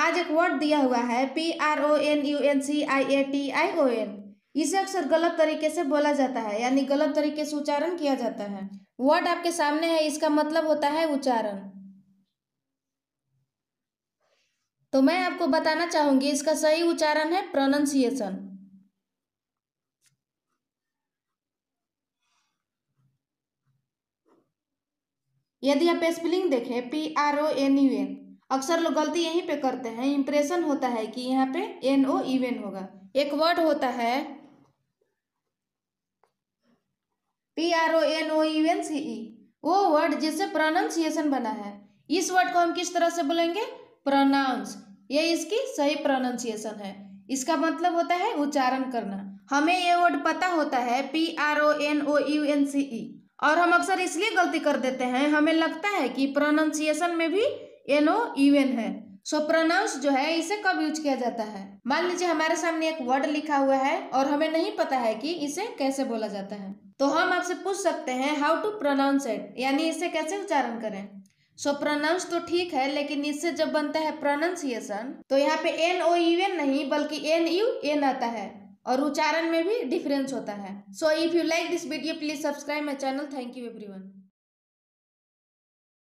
आज एक वर्ड दिया हुआ है P R O N U N C I A T I O N इसे अक्सर गलत तरीके से बोला जाता है यानी गलत तरीके से उच्चारण किया जाता है वर्ड आपके सामने है इसका मतलब होता है उच्चारण तो मैं आपको बताना चाहूंगी इसका सही उच्चारण है प्रोनंसिएशन यदि आप स्पेलिंग देखें P R O N U N अक्सर लोग गलती यहीं पे करते हैं इम्प्रेशन होता है कि यहाँ पे एन ओ इवेन होगा एक वर्ड होता है P R O N O even C E वो वर्ड जिससे प्रोनाउंसिएशन बना है इस वर्ड को हम किस तरह से बोलेंगे प्रोनाउंस ये इसकी सही प्रोनाउंसिएशन है इसका मतलब होता है उच्चारण करना हमें ये वर्ड पता होता है P R O N O U N C E और हम अक्सर इसलिए गलती कर देते हैं हमें लगता है कि प्रोनाउंसिएशन में भी एनो यूएन है सो so, प्रोनाउंस जो है इसे कब यूज किया जाता है मान लीजिए हमारे सामने एक वर्ड लिखा हुआ है और हमें नहीं पता है कि इसे कैसे बोला जाता है तो हम आपसे पूछ सकते हैं हाउ टू प्रोनाउंस इट यानी इसे कैसे उच्चारण करें सो so, प्रोनाउंस तो ठीक है लेकिन इससे जब बनता है प्रोनाउंसिएशन तो यहाँ पे एन ओ यू नहीं बल्कि एन यू एन आता है और उच्चारण में भी डिफरेंस होता है so if you like this video please subscribe my channel thank you every